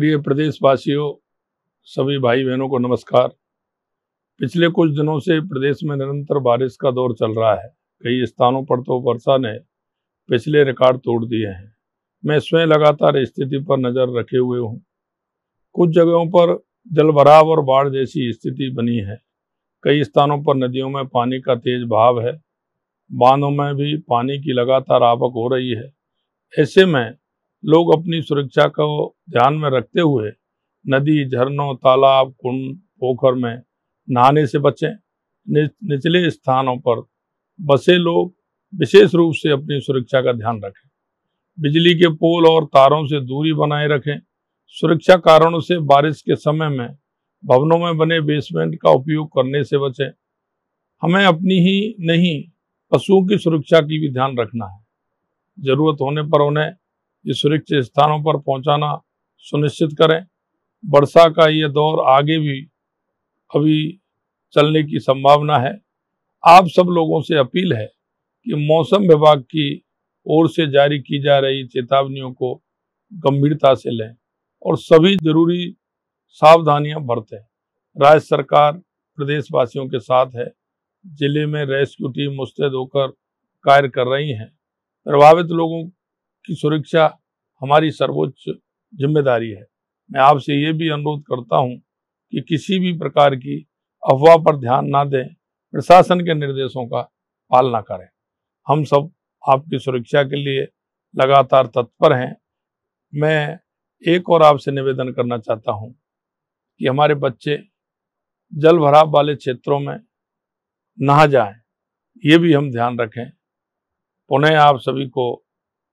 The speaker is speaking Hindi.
प्रिय प्रदेशवासियों सभी भाई बहनों को नमस्कार पिछले कुछ दिनों से प्रदेश में निरंतर बारिश का दौर चल रहा है कई स्थानों पर तो वर्षा ने पिछले रिकॉर्ड तोड़ दिए हैं मैं स्वयं लगातार स्थिति पर नज़र रखे हुए हूँ कुछ जगहों पर जलभराव और बाढ़ जैसी स्थिति बनी है कई स्थानों पर नदियों में पानी का तेज भाव है बांधों में भी पानी की लगातार आवक हो रही है ऐसे में लोग अपनी सुरक्षा को ध्यान में रखते हुए नदी झरनों तालाब कुंड पोखर में नहाने से बचें निचले स्थानों पर बसे लोग विशेष रूप से अपनी सुरक्षा का ध्यान रखें बिजली के पोल और तारों से दूरी बनाए रखें सुरक्षा कारणों से बारिश के समय में भवनों में बने बेसमेंट का उपयोग करने से बचें हमें अपनी ही नहीं पशुओं की सुरक्षा की भी ध्यान रखना है जरूरत होने पर उन्हें ये सुरक्षित स्थानों पर पहुंचाना सुनिश्चित करें वर्षा का ये दौर आगे भी अभी चलने की संभावना है आप सब लोगों से अपील है कि मौसम विभाग की ओर से जारी की जा रही चेतावनियों को गंभीरता से लें और सभी जरूरी सावधानियां बरतें राज्य सरकार प्रदेशवासियों के साथ है जिले में रेस्क्यू टीम मुस्तैद होकर कार्य कर रही हैं प्रभावित लोगों की सुरक्षा हमारी सर्वोच्च जिम्मेदारी है मैं आपसे ये भी अनुरोध करता हूँ कि किसी भी प्रकार की अफवाह पर ध्यान ना दें प्रशासन के निर्देशों का पालना करें हम सब आपकी सुरक्षा के लिए लगातार तत्पर हैं मैं एक और आपसे निवेदन करना चाहता हूँ कि हमारे बच्चे जल भराव वाले क्षेत्रों में नहा जाएं ये भी हम ध्यान रखें पुनः आप सभी को